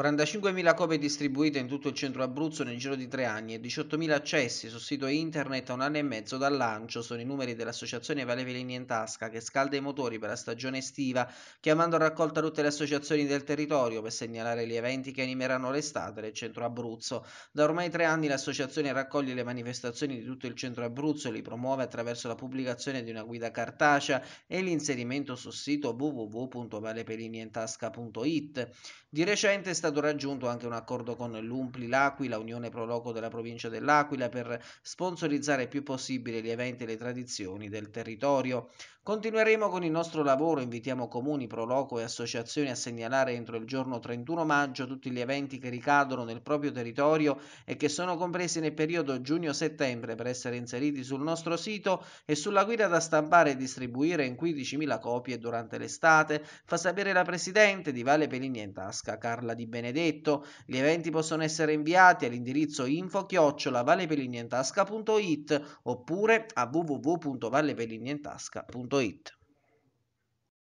45.000 copie distribuite in tutto il centro Abruzzo nel giro di tre anni e 18.000 accessi sul sito internet a un anno e mezzo dal lancio sono i numeri dell'associazione Valeve Linea in Tasca che scalda i motori per la stagione estiva, chiamando a raccolta tutte le associazioni del territorio per segnalare gli eventi che animeranno l'estate del centro Abruzzo. Da ormai tre anni l'associazione raccoglie le manifestazioni di tutto il centro Abruzzo e li promuove attraverso la pubblicazione di una guida cartacea e l'inserimento sul sito www.valepelinientasca.it. Di recente è stato stato raggiunto anche un accordo con l'Umpli L'Aquila, Unione Pro Loco della provincia dell'Aquila, per sponsorizzare il più possibile gli eventi e le tradizioni del territorio. Continueremo con il nostro lavoro, invitiamo comuni, Pro Loco e associazioni a segnalare entro il giorno 31 maggio tutti gli eventi che ricadono nel proprio territorio e che sono compresi nel periodo giugno-settembre per essere inseriti sul nostro sito e sulla guida da stampare e distribuire in 15.000 copie durante l'estate, fa sapere la Presidente di Vale Pelini in tasca Carla Di Benedetto. Gli eventi possono essere inviati all'indirizzo info-vallepelinientasca.it oppure a www.vallepelinientasca.it.